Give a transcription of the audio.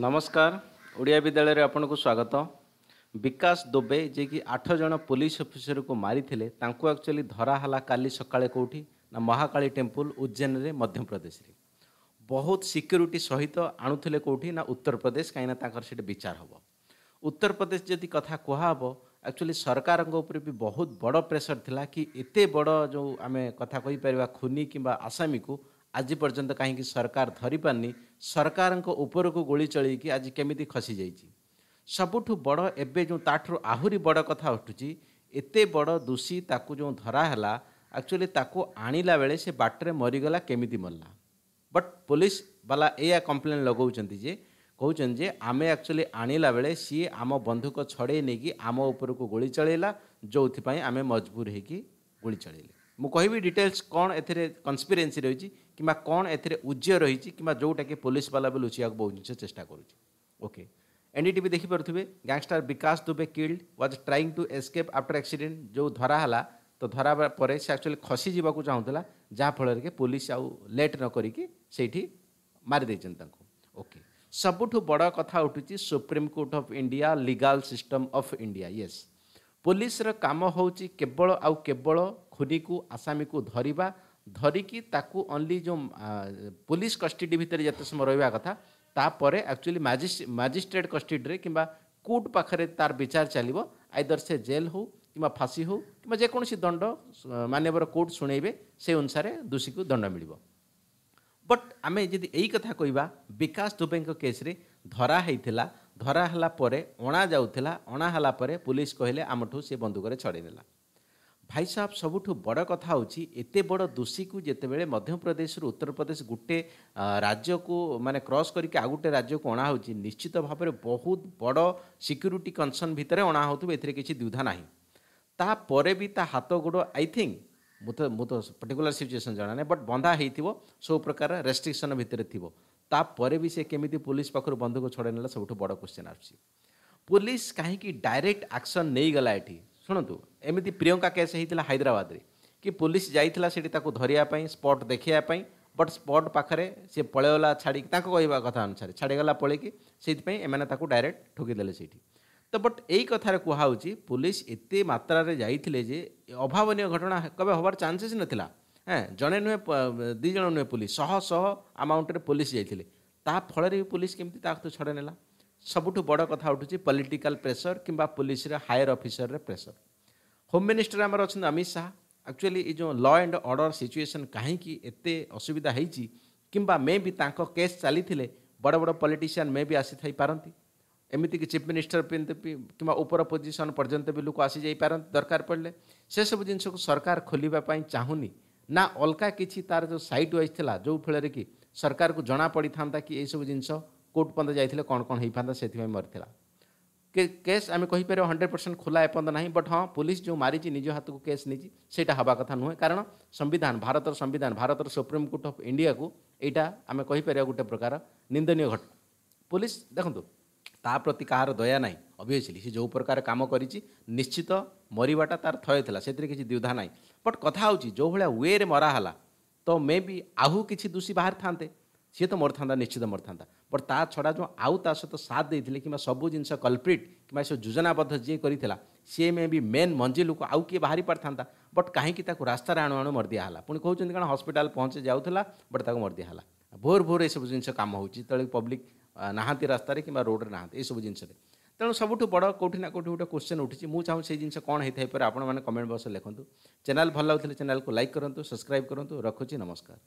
नमस्कार ओडिया विद्यालय आपन को स्वागत विकास दुबे जे कि आठ जन पुलिस अफिसर को मारी एक्चुअली धरा हला काली सका कौटी ना महाकाली टेम्पुल उज्जैन रे मध्यप्रदेश रे बहुत सिक्यूरीटी सहित आणुले कौटी ना उत्तर प्रदेश कहीं विचार हम उत्तर प्रदेश जदि कथा कहुब एक्चुअली सरकार भी बहुत बड़ प्रेसर था कि ये बड़ जो आम कथा कहीपर खुनी कि आसामी को ଆଜି ପର୍ଯ୍ୟନ୍ତ କାହିଁକି ସରକାର ଧରିପାରୁନି ସରକାରଙ୍କ ଉପରକୁ ଗୋଳି ଚଳେଇକି ଆଜି କେମିତି ଖସିଯାଇଛି ସବୁଠୁ ବଡ଼ ଏବେ ଯେଉଁ ତାଠାରୁ ଆହୁରି ବଡ଼ କଥା ଉଠୁଛି ଏତେ ବଡ଼ ଦୋଷୀ ତାକୁ ଯେଉଁ ଧରା ହେଲା ଆକ୍ଚୁଆଲି ତାକୁ ଆଣିଲା ବେଳେ ସେ ବାଟରେ ମରିଗଲା କେମିତି ମଲା ବଟ୍ ପୋଲିସ ବାଲା ଏଇଆ କମ୍ପ୍ଲେନ୍ ଲଗାଉଛନ୍ତି ଯେ କହୁଛନ୍ତି ଯେ ଆମେ ଆକ୍ଚୁଆଲି ଆଣିଲା ବେଳେ ସିଏ ଆମ ବନ୍ଧୁକ ଛଡ଼େଇ ନେଇକି ଆମ ଉପରକୁ ଗୁଳି ଚଳେଇଲା ଯେଉଁଥିପାଇଁ ଆମେ ମଜବୁର ହେଇକି ଗୁଳି ଚଳେଇଲେ ମୁଁ କହିବି ଡିଟେଲ୍ସ କ'ଣ ଏଥିରେ କନ୍ସପିରେନ୍ସି ରହିଛି কিংবা কোণ এতে উজ্জ্য রয়েছে কিংবা যেটাকি পুলিশবালা বি লুচিয়া বহু জিনিস চেষ্টা করুছে ওকে এনডিটিভি দেখিপারে gangster Vikas Dubey killed was trying to escape after accident যে ধরা হলা তো ধরা পরে সে আকচুয়ালি খসি যা চাহুলা যাফଳରେ কি পুলিশ আউ লেট নকরিকি সেইটি মারি দিয়েছেন তাঁকু ওকে ସବୁଠୁ ବଡ଼ କଥା ଉଠୁଛି supreme court of India legal system of India yes ପୋଲିସର କାମ ହେଉଛି କେବଳ ଆଉ କେବଳ ଖୁନିକୁ ଆସାମୀକୁ ଧରିବା ଧରିକି ତାକୁ ଓନ୍ଲି ଯେଉଁ ପୋଲିସ କଷ୍ଟଡି ଭିତରେ ଯେତେ ସମୟ ରହିବା କଥା ତାପରେ ଆକ୍ଚୁଆଲି ମାଜିଷ୍ଟ୍ରେଟ୍ କଷ୍ଟଡିରେ କିମ୍ବା କୋର୍ଟ ପାଖରେ ତାର ବିଚାର ଚାଲିବ ଆଇଦର ସେ ଜେଲ୍ ହେଉ କିମ୍ବା ଫାଶୀ ହେଉ କିମ୍ବା ଯେକୌଣସି ଦଣ୍ଡ ମାନ୍ୟବର କୋର୍ଟ ଶୁଣେଇବେ ସେ ଅନୁସାରେ ଦୋଷୀକୁ ଦଣ୍ଡ ମିଳିବ ବଟ୍ ଆମେ ଯଦି ଏଇ କଥା କହିବା ବିକାଶ ଦୁବେଙ୍କ କେସ୍ରେ ଧରା ହେଇଥିଲା ଧରା ହେଲା ପରେ ଅଣାଯାଉଥିଲା ଅଣା ହେଲା ପରେ ପୋଲିସ କହିଲେ ଆମଠୁ ସେ ବନ୍ଧୁକରେ ଛଡ଼େଇ ନେଲା ଭାଇ ସାହେବ ସବୁଠୁ ବଡ଼ କଥା ହେଉଛି ଏତେ ବଡ଼ ଦୋଷୀକୁ ଯେତେବେଳେ ମଧ୍ୟପ୍ରଦେଶରୁ ଉତ୍ତରପ୍ରଦେଶ ଗୋଟେ ରାଜ୍ୟକୁ ମାନେ କ୍ରସ୍ କରିକି ଆଉ ଗୋଟେ ରାଜ୍ୟକୁ ଅଣାହେଉଛି ନିଶ୍ଚିତ ଭାବରେ ବହୁତ ବଡ଼ ସିକ୍ୟୁରିଟି କନସର୍ନ ଭିତରେ ଅଣା ହେଉଥିବ ଏଥିରେ କିଛି ଦ୍ୱିଧା ନାହିଁ ତାପରେ ବି ତା ହାତ ଗୋଡ଼ ଆଇ ଥିଙ୍କ ମୁଁ ତ ମୁଁ ତ ପର୍ଟିକୁଲାର ସିଚୁଏସନ୍ ଜଣା ନାହିଁ ବଟ୍ ବନ୍ଧା ହେଇଥିବ ସବୁ ପ୍ରକାର ରେଷ୍ଟ୍ରିକ୍ସନ୍ ଭିତରେ ଥିବ ତାପରେ ବି ସେ କେମିତି ପୋଲିସ ପାଖରୁ ବନ୍ଧୁକୁ ଛଡ଼ାଇ ନେଲା ସବୁଠୁ ବଡ଼ କ୍ୱେଶ୍ଚିନ୍ ଆସୁଛି ପୋଲିସ କାହିଁକି ଡାଇରେକ୍ଟ ଆକ୍ସନ୍ ନେଇଗଲା ଏଠି ଶୁଣନ୍ତୁ ଏମିତି ପ୍ରିୟଙ୍କା କେସ୍ ହେଇଥିଲା ହାଇଦ୍ରାବାଦରେ କି ପୋଲିସ ଯାଇଥିଲା ସେଠି ତାକୁ ଧରିବା ପାଇଁ ସ୍ପଟ୍ ଦେଖାଇବା ପାଇଁ ବଟ୍ ସ୍ପଟ୍ ପାଖରେ ସେ ପଳେଇଗଲା ଛାଡ଼ିକି ତାଙ୍କ କହିବା କଥା ଅନୁସାରେ ଛାଡ଼ିଗଲା ପଳେଇକି ସେଇଥିପାଇଁ ଏମାନେ ତାକୁ ଡାଇରେକ୍ଟ ଠକିଦେଲେ ସେଇଠି ତ ବଟ୍ ଏଇ କଥାରେ କୁହାହେଉଛି ପୋଲିସ ଏତେ ମାତ୍ରାରେ ଯାଇଥିଲେ ଯେ ଅଭାବନୀୟ ଘଟଣା କେବେ ହେବାର ଚାନ୍ସେସ୍ ନଥିଲା ହଁ ଜଣେ ନୁହେଁ ଦୁଇ ଜଣ ନୁହେଁ ପୋଲିସ ଶହ ଶହ ଆମାଉଣ୍ଟରେ ପୋଲିସ ଯାଇଥିଲେ ତା ଫଳରେ ବି ପୋଲିସ କେମିତି ତାକୁ ଛଡ଼େଇ ନେଲା सबुठु बड कथा उठु पलिटिकल प्रेसर कम्बा पुलसर हायर अफिसर रे प्रेसर होम मिनिस्टर आमर अब Amit Shah actually order situation situation काहीँक एते असुविधा है कम्बा मेबि त केस चाहिँ बड बड पॉलिटिशियन आसी मेबि आइसिथि पारे कि चीफ मिनिस्टर पनि कम्बा आसी जाई पर्यन्त दरकार दरकारी से सब जिसकु सरकार खोलिएको चाहनु ना अलका कि तार जो सइट वाइज थाउ फलर कि को जना पडिथा कि सब जिनिस কোর্ট পর্যন্ত যাই কণ কণ হয়ে পাঁচ সেই মরিলা কেস আমি কহিপার হন্ড্রেড পরসেন্ট খোলা এপর্যন্ত না বট হ্যাঁ পুলিশ যে মারিছি নিজ হাতক কেস নিয়েছি সেইটা হওয়া কথা নুহে কারণ সংবিধান ভারতর সংবিধান ভারতর সুপ্রিম কোর্ট অফ ইন্ডিয়া কু এইটা আমি কহিপার গোটে প্রকার নিন্দনীয় ঘটনা পুলিশ দেখুন তা প্রতি কাহার দয়া নাই অভিয়সলি সে যে প্রকার কাম করেছি নিশ্চিত মরবাটা তার থয় লা সে কিছু দ্বিধা নাই বট কথা হচ্ছে যেভাবে ওয়েরে মরা হলা তো মে বি আহু কিছু দোষী বাহার থাকে সি তো মরিথা নিশ্চিত মরিথা порта છોડા જો આઉ તાસો તો સાત દેત લે કે મા સબુ જિન્સ કલ્પરેટ કે મા જો યોજનાબદ્ધ જે કરી થલા સેમે બી મેન મંજી લુ કો આઉ કે બહાર પડ થા બટ કાહી કી તાકુ રસ્તા રાણોણો મરદી આહા પુણ કહો ચં કે હોસ્પિટલ પહોંચે જાવ થલા બટ તાકુ મરદી આહા ભોર ભોર એ સબુ જિન્સ કામ હોઉ ચી તળે પબ્લિક નાહાતી રસ્તા રે કે મા રોડ રે નાહ એ સબુ જિન્સ રે તણ સબુઠુ બડો કોઠી ના કોઠી ઉટે ક્વેશ્ચન ઉઠી ચી મુ ચાહું સે જીન્સ કોણ હે થૈ પર આપણ મને કમેન્ટ બોક્સ લેખંતુ ચેનલ ભલ આવતલે ચેનલ કો લાઈક કરંતુ સબસ્ક્રાઇબ કરંતુ રખુ ચી નમસ્કાર